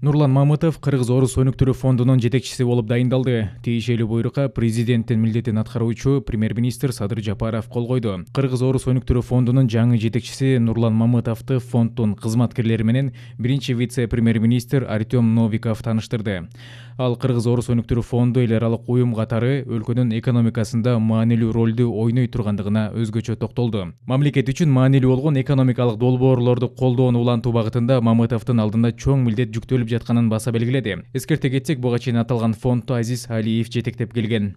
нурлан мамытов кыргыз орус өнүктүрүү фондунун жетекчиси болуп дайындалды тиешелүү буйрукка президенттин милдетин аткаруучу премьер министр садыр жапаров кол койду кыргыз орус өнүктүрүү фондунун жаңы жетекчиси нурлан мамытовту фонддун кызматкерлери менен биринчи вице премьер министр артем новиков тааныштырды ал кыргыз орус өнүктүрүү фонду эл аралык уюм катары өлкөнүн экономикасында маанилүү ролду ойной тургандыгына өзгөчө токтолду мамлекет үчүн маанилүү болгон экономикалык долбоорлорду колдоону улантуу багытында мамытовдун алдында чоң милдет жүктөлүп жатқанын баса белгіледі эскерте кетсек буга чейин аталган фондду азиз алиев жетектеп келген